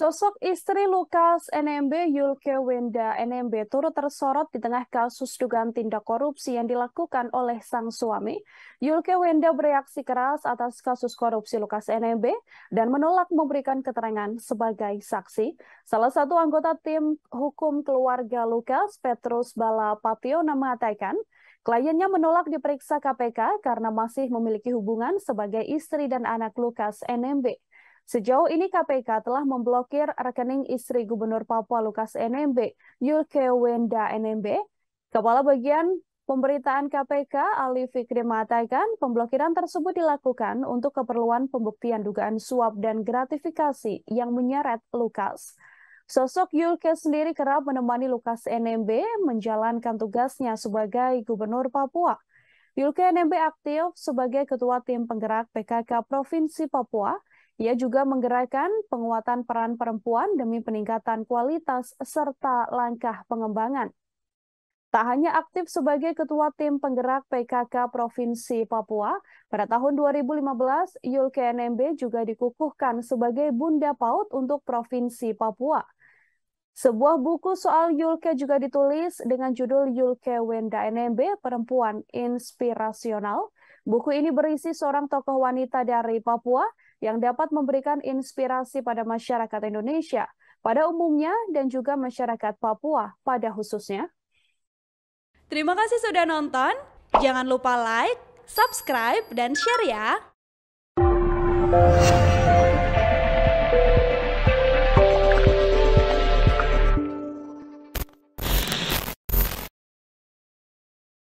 Sosok istri Lukas NMB Yulke Wenda NMB turut tersorot di tengah kasus dugaan tindak korupsi yang dilakukan oleh sang suami. Yulke Wenda bereaksi keras atas kasus korupsi Lukas NMB dan menolak memberikan keterangan sebagai saksi. Salah satu anggota tim hukum keluarga Lukas, Petrus Bala Pationa mengatakan, Kliennya menolak diperiksa KPK karena masih memiliki hubungan sebagai istri dan anak Lukas NMB. Sejauh ini KPK telah memblokir rekening istri Gubernur Papua Lukas NMB, Yulke Wenda NMB. Kepala Bagian Pemberitaan KPK Ali Fikri mengatakan pemblokiran tersebut dilakukan untuk keperluan pembuktian dugaan suap dan gratifikasi yang menyeret Lukas. Sosok Yulke sendiri kerap menemani Lukas NMB menjalankan tugasnya sebagai Gubernur Papua. Yulke NMB aktif sebagai Ketua Tim Penggerak PKK Provinsi Papua – ia juga menggerakkan penguatan peran perempuan demi peningkatan kualitas serta langkah pengembangan. Tak hanya aktif sebagai ketua tim penggerak PKK Provinsi Papua, pada tahun 2015 KNMB juga dikukuhkan sebagai Bunda Paut untuk Provinsi Papua. Sebuah buku soal Yulke juga ditulis dengan judul Yulke Wenda NMB Perempuan Inspirasional Buku ini berisi seorang tokoh wanita dari Papua yang dapat memberikan inspirasi pada masyarakat Indonesia pada umumnya dan juga masyarakat Papua pada khususnya. Terima kasih sudah nonton. Jangan lupa like, subscribe, dan share ya.